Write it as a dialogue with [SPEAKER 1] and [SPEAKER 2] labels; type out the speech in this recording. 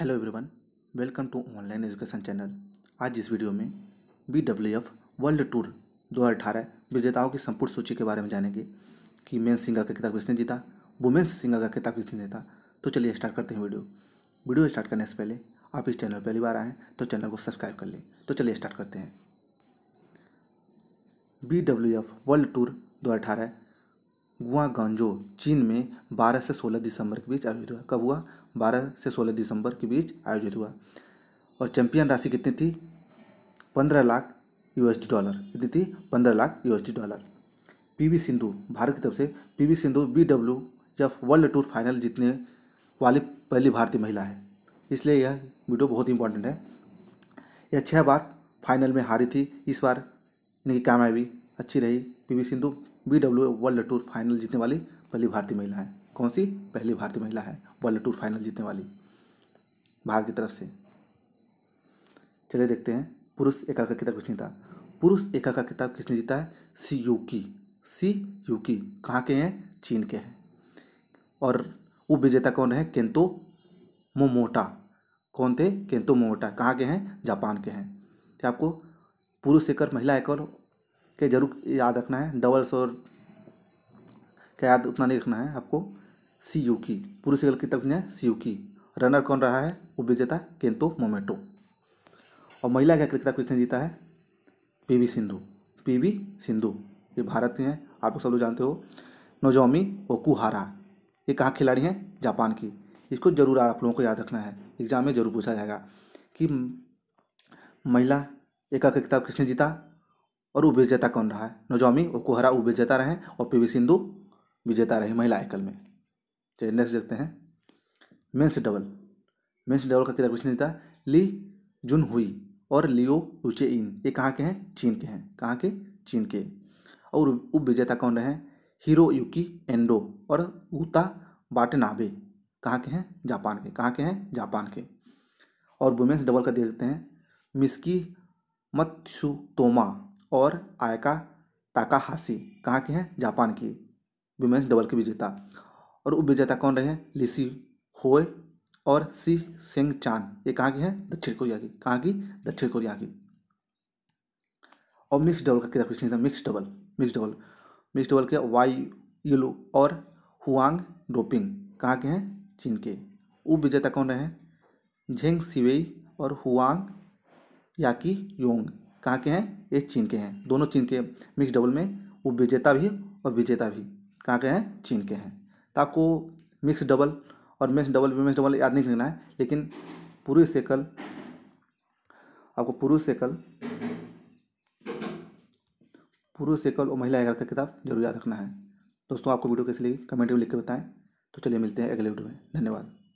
[SPEAKER 1] hello everyone welcome to online education channel आज इस वीडियो में B W F world tour 2018 विजेताओं की संपूर्ण सूची के बारे में जानेंगे कि मेन सिंगर का किताब किसने जीता वुमेन्स सिंगर का किताब किसने जीता तो चलिए स्टार्ट करते हैं वीडियो वीडियो स्टार्ट करने से पहले आप इस चैनल पहली बार आएँ तो चैनल को सब्सक्राइब कर लें तो चलिए स्टार्ट करते हैं B W F world tour दो गुआ गांजो चीन में बारह से सोलह दिसंबर के बीच आयोजित कब हुआ बारह से सोलह दिसंबर के बीच आयोजित हुआ और चैंपियन राशि कितनी थी पंद्रह लाख यूएसडी डॉलर कितनी थी पंद्रह lakh USD dollar PV Sindhu Bharat की तरफ से पीवी सिंधु बी डब्ल्यू या वर्ल्ड टूर फाइनल जीतने वाली पहली भारतीय महिला है इसलिए यह वीडियो बहुत इंपॉर्टेंट है यह छः बार फाइनल में हारी थी इस बार इनकी कामयाबी अच्छी रही PV Sindhu B W world tour final जीतने वाली पहली भारतीय महिला है कौन सी पहली भारतीय महिला है वर्ल्ड टूर फाइनल जीतने वाली भारत की तरफ से चलिए देखते हैं पुरुष एका का किताब किसने जीता पुरुष एका का किताब किसने जीता है सी की सी की कहाँ के हैं चीन के हैं और वो विजेता कौन है केंतो मोमोटा कौन थे केंतो मोमोटा कहाँ के हैं जापान के हैं तो आपको पुरुष और महिला और के जरूर याद रखना है डबल्स और क्या याद उतना नहीं रखना है आपको सी यू की पुरुष एकल की खींचा है सी यू की रनर कौन रहा है वो विजेता केंतो मोमेटो और महिला का कितना किसने जीता है पीवी सिंधु पीवी सिंधु ये भारत की हैं आप लोग सब लोग जानते हो नोजोमी ओकुहारा ये कहाँ खिलाड़ी हैं जापान की इसको जरूर आप लोगों को याद रखना है एग्जाम में जरूर पूछा जाएगा कि महिला एका का किताब किसने जीता और उपविजेता विजेता कौन रहा है नोजोमी ओकुहारा उपविजेता विजेता रहे और वी सिंधु विजेता रही महिला एकल में चलिए तो नेक्स्ट देखते हैं मेंस डबल मेंस डबल का कितना क्वेश्चन देता ली जुन हुई और लियो उचे इन ये कहाँ के हैं चीन के हैं कहाँ के चीन के और उप विजेता कौन रहे हैं हीरो युकी एंडो और उता बाटनाबे कहाँ के हैं जापान के कहाँ के हैं जापान के और वुमेंस डबल का देखते हैं मिस्की मत्सु तोमा और आयका ताकाहासी कहाँ के हैं जापान की वुमेंस डबल के विजेता और उप विजेता कौन रहे हैं लिसी होए और सी सेंग चान ये कहाँ की है दक्षिण कोरिया की कहाँ की दक्षिण कोरिया की और मिक्स डबल का क्या क्वेश्चन था mix double mix double mix double के वाई येलो और हुआंग डोपिंग कहाँ के हैं चीन के उप विजेता कौन रहे हैं झेंग सिवेई और हुआंग याकी योंग कहाँ के हैं ये चीन के हैं दोनों चीन के मिक्स डबल में उप विजेता भी और विजेता भी कहाँ के हैं चीन के हैं तो आपको मिक्स डबल और मिक्स डबल विमेंस डबल याद नहीं करना है लेकिन पुरुष एकल आपको पुरुष एकल पुरुष एकल और महिला एकल का किताब जरूर याद रखना है दोस्तों आपको वीडियो कैसी लगी कमेंट में लिख के बताएं तो चलिए मिलते हैं अगले वीडियो में धन्यवाद